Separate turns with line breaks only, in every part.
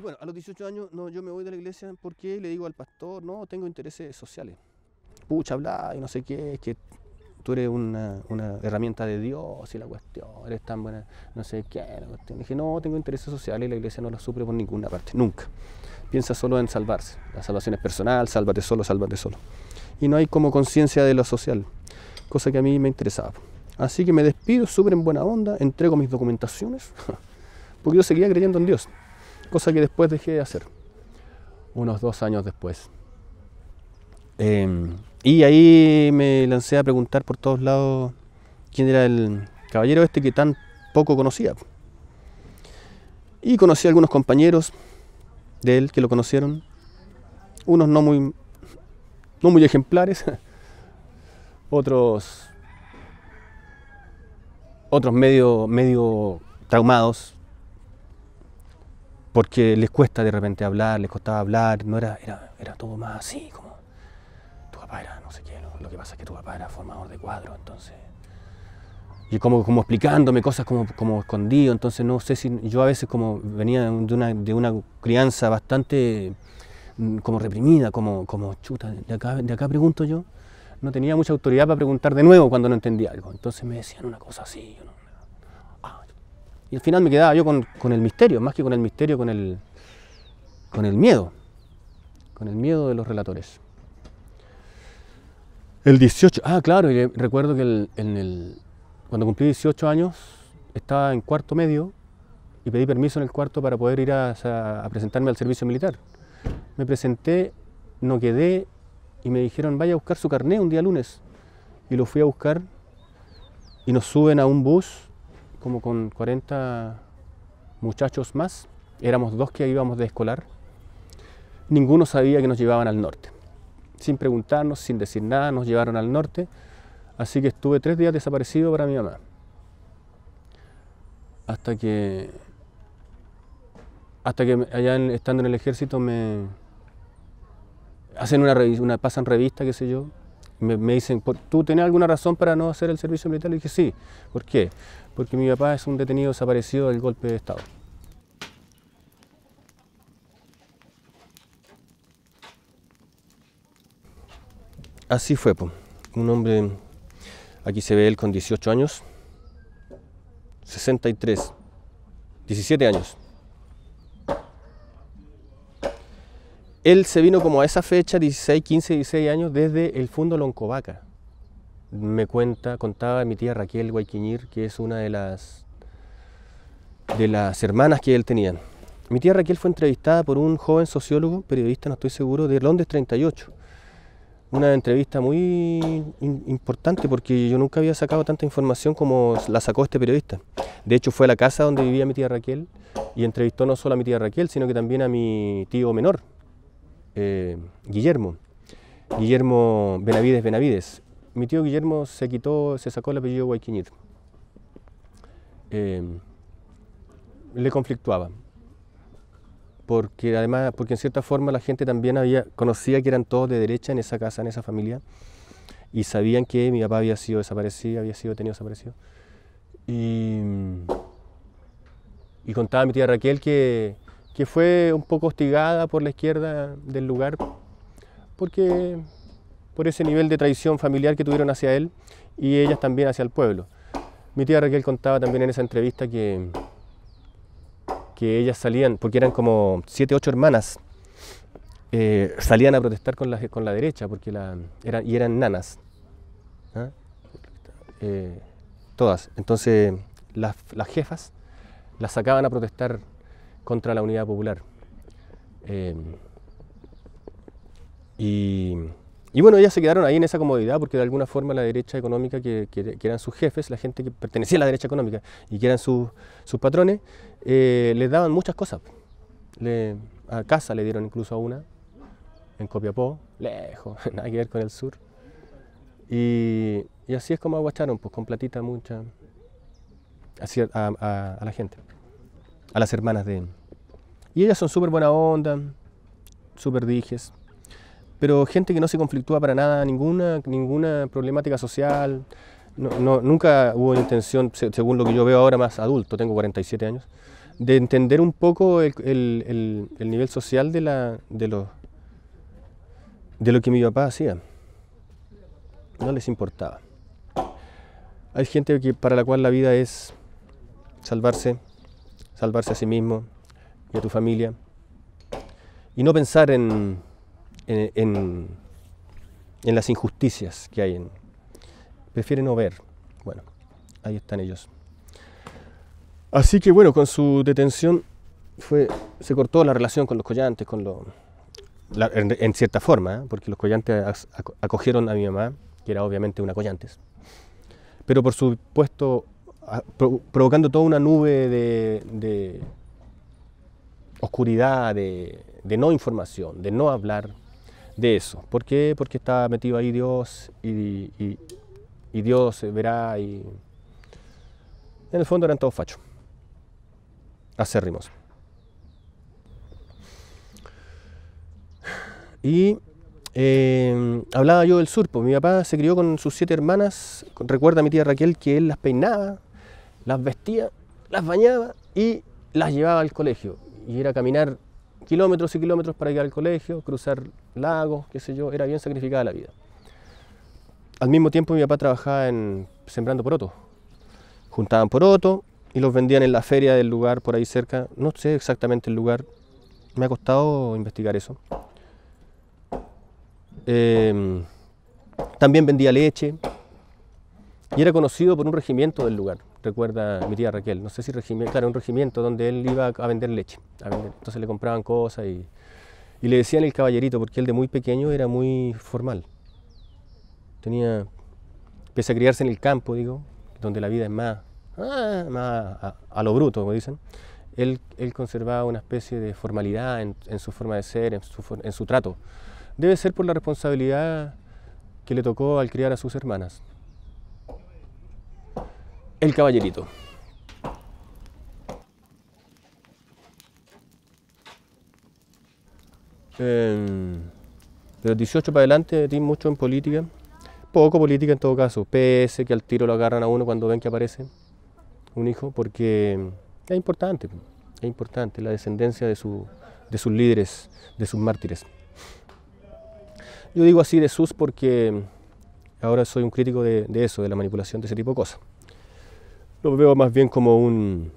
Y bueno, a los 18 años yo me voy de la iglesia porque le digo al pastor, no, tengo intereses sociales. Pucha, bla, y no sé qué, es que tú eres una, herramienta de Dios y la cuestión, eres tan buena, no sé qué, dije, no, tengo intereses sociales y la iglesia no lo suple por ninguna parte, nunca. Piensa solo en salvarse. La salvación es personal, sálvate solo, sálvate solo. Y no hay como conciencia de lo social, cosa que a mí me interesaba. Así que me despido súper en buena onda, entrego mis documentaciones, porque yo seguía creyendo en Dios cosa que después dejé de hacer, unos dos años después. Em, y ahí me lancé a preguntar por todos lados quién era el caballero este que tan poco conocía. Y conocí a algunos compañeros de él que lo conocieron, unos no muy, no muy ejemplares, otros, otros medio traumados porque les cuesta de repente hablar, les costaba hablar, no era, era, era todo más así, como tu papá era no sé qué, lo, que pasa es que tu papá era formador de cuadro, entonces y como, como explicándome cosas como, como escondido, entonces no sé si yo a veces como venía de una, de una crianza bastante mm, como reprimida, como, como chuta, de acá, de acá pregunto yo, no tenía mucha autoridad para preguntar de nuevo cuando no entendía algo, entonces me decían una cosa así, yo no, y al final me quedaba yo con, el misterio, más que con el misterio, con el, con el miedo, con el miedo de los relatores. El 18, ah, claro, recuerdo que cuando cumplí 18 años estaba en cuarto medio y pedí permiso en el cuarto para poder ir a, a presentarme al servicio militar. Me presenté, no quedé y me dijeron, vaya a buscar su carné un día lunes. Y lo fui a buscar y nos suben a un bus como con 40 muchachos más. Éramos dos que íbamos de escolar. Ninguno sabía que nos llevaban al norte. Sin preguntarnos, sin decir nada, nos llevaron al norte. Así que estuve tres días desaparecido para mi mamá. Hasta que, hasta que allá estando en el ejército me hacen una, una pasan revista, qué sé yo, me, dicen, ¿tú tenés alguna razón para no hacer el servicio militar? Le dije, sí. ¿Por qué? Porque mi papá es un detenido desaparecido del golpe de Estado. Así fue, un hombre, aquí se ve él con 18 años, 63, 17 años, él se vino como a esa fecha, 16, 15, 16 años, desde el Fundo Loncovaca. Me cuenta, contaba mi tía Raquel Guayquiñir, que es una de las, de las hermanas que él tenía. Mi tía Raquel fue entrevistada por un joven sociólogo, periodista, no estoy seguro, de Londres 38. Una entrevista muy importante porque yo nunca había sacado tanta información como la sacó este periodista. De hecho, fue a la casa donde vivía mi tía Raquel y entrevistó no solo a mi tía Raquel, sino que también a mi tío menor, eh, Guillermo, Guillermo Benavides Benavides. Mi tío Guillermo se quitó, se sacó el apellido Guayquiñit. Eh, le conflictuaba, porque además, porque en cierta forma la gente también había, conocía que eran todos de derecha en esa casa, en esa familia, y sabían que mi papá había sido desaparecido, había sido tenido desaparecido. Y, y contaba mi tía Raquel que, que fue un poco hostigada por la izquierda del lugar, porque por ese nivel de traición familiar que tuvieron hacia él y ellas también hacia el pueblo. Mi tía Raquel contaba también en esa entrevista que, que ellas salían, porque eran como siete, ocho hermanas, eh, salían a protestar con la, con la derecha porque eran, y eran nanas. ¿ah? Eh, todas. Entonces las, jefas las sacaban a protestar contra la unidad popular. Eh, y, bueno, ellas se quedaron ahí en esa comodidad porque de alguna forma la derecha económica, que, eran sus jefes, la gente que pertenecía a la derecha económica y que eran sus, sus patrones, eh, les daban muchas cosas. a casa le dieron incluso a una, en Copiapó, lejos, nada que ver con el sur. Y, así es como aguacharon, pues con platita mucha, a la gente, a las hermanas de, y ellas son súper buena onda, súper dijes. Pero gente que no se conflictúa para nada, ninguna, ninguna problemática social. nunca hubo intención, según lo que yo veo ahora más adulto, tengo 47 años, de entender un poco el, nivel social de, la, de lo que mi papá hacía. No les importaba. Hay gente que, para la cual la vida es salvarse, salvarse a sí mismo, y a tu familia. Y no pensar en, en, las injusticias que hay. En, prefiere no ver. Bueno, ahí están ellos. Así que bueno, con su detención fue, se cortó la relación con los collantes, con los, en, cierta forma, ¿eh? porque los collantes acogieron a mi mamá, que era obviamente una collantes, pero por supuesto provocando toda una nube de oscuridad, de, no información, de no hablar de eso. ¿Por qué? Porque estaba metido ahí Dios y, Dios verá y... En el fondo eran todos fachos, acérrimos. Y eh, hablaba yo del surpo. Pues mi papá se crió con sus siete hermanas. Recuerda mi tía Raquel que él las peinaba, las vestía, las bañaba y las llevaba al colegio y era caminar kilómetros y kilómetros para llegar al colegio, cruzar lagos, qué sé yo, era bien sacrificada la vida. Al mismo tiempo mi papá trabajaba en sembrando porotos. Juntaban poroto y los vendían en la feria del lugar por ahí cerca. No sé exactamente el lugar, me ha costado investigar eso. Em, también vendía leche, y era conocido por un regimiento del lugar, recuerda mi tía Raquel. No sé si regimiento, claro, un regimiento donde él iba a vender leche. Entonces le compraban cosas y, le decían el caballerito, porque él de muy pequeño era muy formal. Tenía, pese a criarse en el campo, digo, donde la vida es más, ah, más a, lo bruto, como dicen, él, conservaba una especie de formalidad en, su forma de ser, en su trato. Debe ser por la responsabilidad que le tocó al criar a sus hermanas el caballerito. Em, de los 18 para adelante tiene mucho en política, poco política en todo caso, PS que al tiro lo agarran a uno cuando ven que aparece un hijo, porque es importante, es importante la descendencia de, sus líderes, de sus mártires. Yo digo así de sus porque ahora soy un crítico de, de eso, de la manipulación de ese tipo de cosas lo veo más bien como un,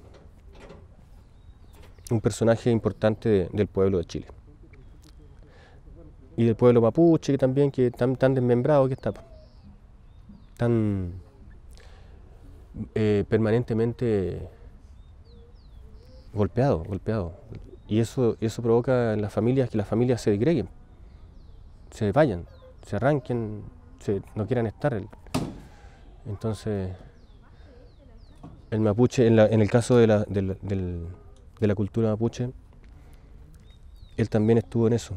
un personaje importante del pueblo de Chile. Y del pueblo mapuche, que también, que tan, tan desmembrado que está, tan eh, permanentemente golpeado, golpeado. Y eso, eso provoca en las familias que las familias se degreguen, se vayan, se arranquen, se, no quieran estar. Entonces, el mapuche, en, el caso de la, la cultura mapuche, él también estuvo en eso.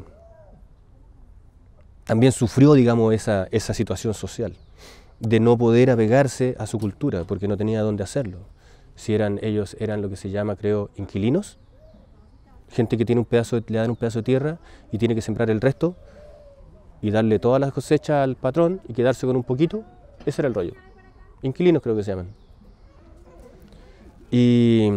También sufrió, digamos, esa, situación social de no poder apegarse a su cultura porque no tenía dónde hacerlo. Si eran ellos eran lo que se llama, creo, inquilinos, gente que tiene un pedazo, le dan un pedazo de tierra y tiene que sembrar el resto y darle todas las cosechas al patrón y quedarse con un poquito, ese era el rollo. Inquilinos creo que se llaman. Y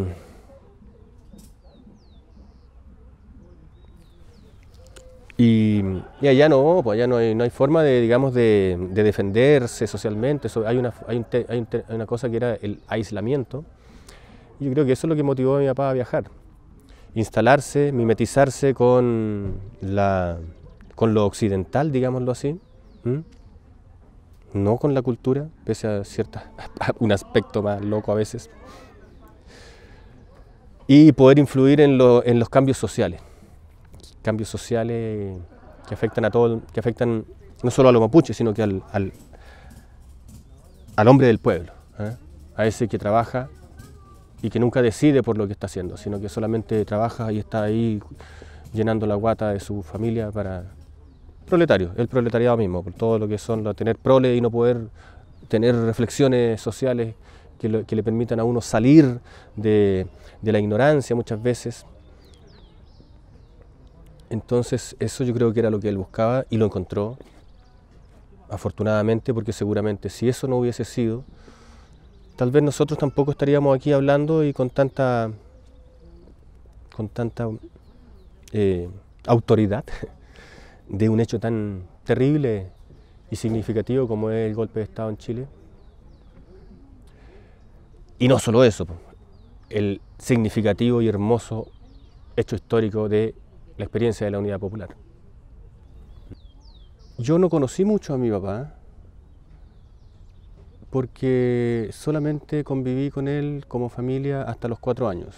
Y, allá no, pues ya no hay, no hay forma de, digamos, de, defenderse socialmente. Eso, hay, una, hay, una cosa que era el aislamiento. Y yo creo que eso es lo que motivó a mi papá a viajar. Instalarse, mimetizarse con, la, con lo occidental, digámoslo así. No con la cultura, pese a, cierta, a un aspecto más loco a veces y poder influir en, los cambios sociales. Cambios sociales que afectan a todo, que afectan no solo a los mapuches, sino que al, al, hombre del pueblo, ¿eh? a ese que trabaja y que nunca decide por lo que está haciendo, sino que solamente trabaja y está ahí llenando la guata de su familia para proletario, el proletariado mismo, por todo lo que son tener prole y no poder tener reflexiones sociales que, le permitan a uno salir de, la ignorancia muchas veces. Entonces eso yo creo que era lo que él buscaba y lo encontró, afortunadamente, porque seguramente si eso no hubiese sido, tal vez nosotros tampoco estaríamos aquí hablando y con tanta, con tanta eh, autoridad de un hecho tan terrible y significativo como es el golpe de Estado en Chile. Y no solo eso, el significativo y hermoso hecho histórico de la experiencia de la Unidad Popular. Yo no conocí mucho a mi papá porque solamente conviví con él como familia hasta los cuatro años,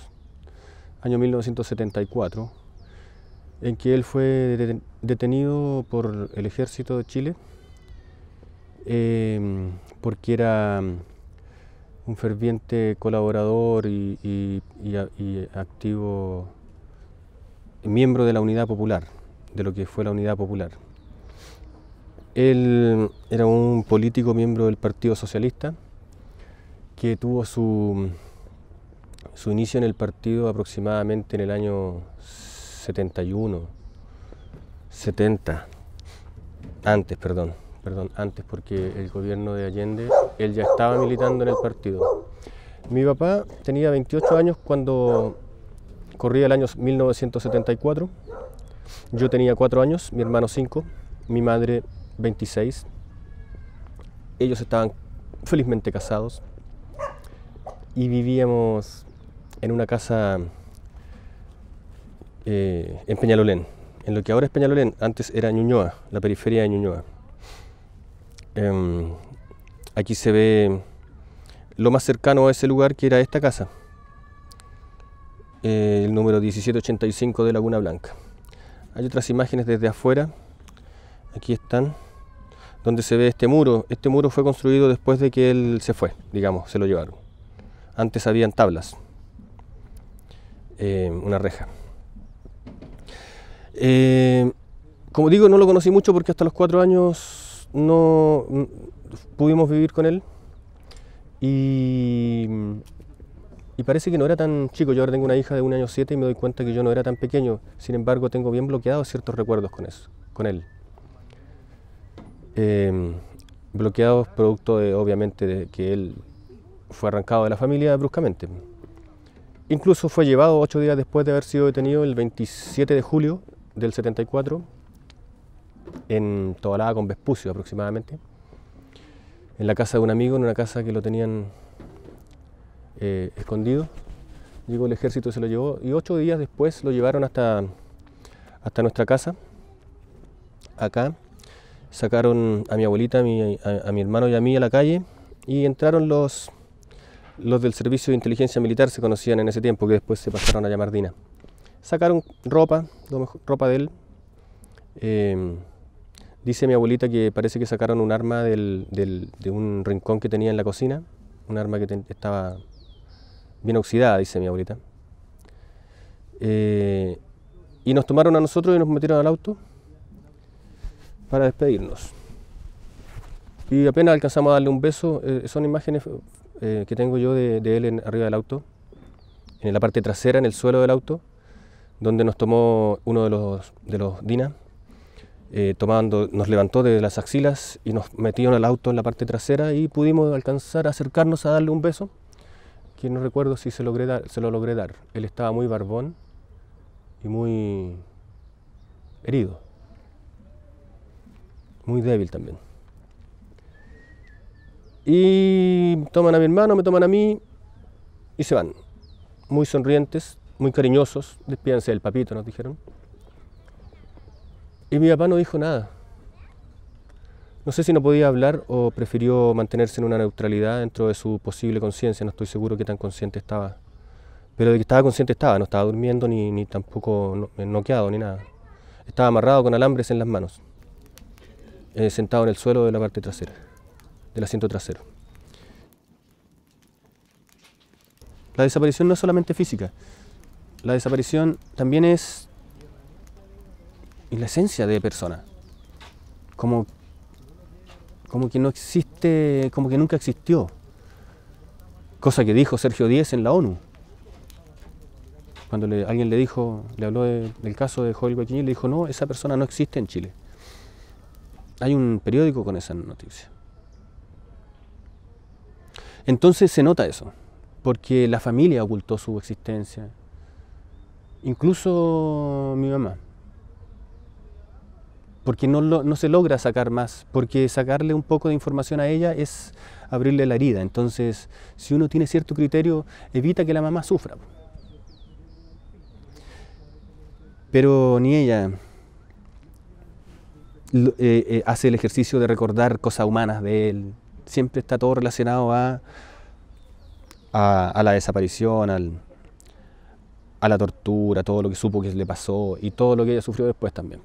año 1974, en que él fue detenido por el ejército de Chile em, porque era un ferviente colaborador y, activo miembro de la Unidad Popular, de lo que fue la Unidad Popular. Él era un político miembro del Partido Socialista que tuvo su, su inicio en el partido aproximadamente en el año 71, 70, antes, perdón perdón, antes, porque el gobierno de Allende, él ya estaba militando en el partido. Mi papá tenía 28 años cuando corría el año 1974, yo tenía 4 años, mi hermano 5, mi madre 26, ellos estaban felizmente casados y vivíamos en una casa eh, en Peñalolén, en lo que ahora es Peñalolén, antes era Ñuñoa, la periferia de Ñuñoa. Em, aquí se ve lo más cercano a ese lugar que era esta casa, eh, el número 1785 de Laguna Blanca. Hay otras imágenes desde afuera, aquí están, donde se ve este muro. Este muro fue construido después de que él se fue, digamos, se lo llevaron. Antes habían tablas, em, una reja. Eh, como digo, no lo conocí mucho porque hasta los cuatro años no pudimos vivir con él y, parece que no era tan chico. Yo ahora tengo una hija de un año siete y me doy cuenta que yo no era tan pequeño. Sin embargo, tengo bien bloqueados ciertos recuerdos con, eso, con él. Em, bloqueados producto de, obviamente, de que él fue arrancado de la familia bruscamente. Incluso fue llevado ocho días después de haber sido detenido el 27 de julio del 74 en Tobalaba con Vespucio aproximadamente, en la casa de un amigo, en una casa que lo tenían eh, escondido. Llegó el ejército se lo llevó y ocho días después lo llevaron hasta, hasta nuestra casa, acá. Sacaron a mi abuelita, a mi, hermano y a mí a la calle y entraron los, los del Servicio de Inteligencia Militar, se conocían en ese tiempo, que después se pasaron a llamar Dina. Sacaron ropa, ropa de él. Eh, Dice mi abuelita que parece que sacaron un arma de un rincón que tenía en la cocina, un arma que estaba bien oxidada, dice mi abuelita. Eh, y nos tomaron a nosotros y nos metieron al auto para despedirnos. Y apenas alcanzamos a darle un beso, eh, son imágenes eh, que tengo yo de, él arriba del auto, en la parte trasera, en el suelo del auto, donde nos tomó uno de los, de los eh, tomando, nos levantó de las axilas y nos metieron al auto en la parte trasera y pudimos alcanzar a acercarnos a darle un beso, que no recuerdo si se, logré dar, se lo logré dar. Él estaba muy barbón y muy herido, muy débil también. Y toman a mi hermano, me toman a mí y se van, muy sonrientes, muy cariñosos, despídense del papito, nos dijeron. Y mi papá no dijo nada. No sé si no podía hablar o prefirió mantenerse en una neutralidad dentro de su posible conciencia, no estoy seguro que tan consciente estaba. Pero de que estaba consciente estaba, no estaba durmiendo ni, tampoco eh, noqueado ni nada. Estaba amarrado con alambres en las manos, eh, sentado en el suelo de la parte trasera, del asiento trasero. La desaparición no es solamente física, la desaparición también es y la esencia de persona. Como, como que no existe, como que nunca existió. Cosa que dijo Sergio Díez en la ONU. Cuando alguien le dijo, le habló del caso de Joel quien le dijo, no, esa persona no existe en Chile. Hay un periódico con esa noticia. Entonces se nota eso, porque la familia ocultó su existencia. Incluso mi mamá, porque no, no se logra sacar más, porque sacarle un poco de información a ella es abrirle la herida. Entonces, si uno tiene cierto criterio, evita que la mamá sufra. Pero ni ella eh, eh, hace el ejercicio de recordar cosas humanas de él. Siempre está todo relacionado a, a, a la desaparición, al, a la tortura, todo lo que supo que le pasó y todo lo que ella sufrió después también.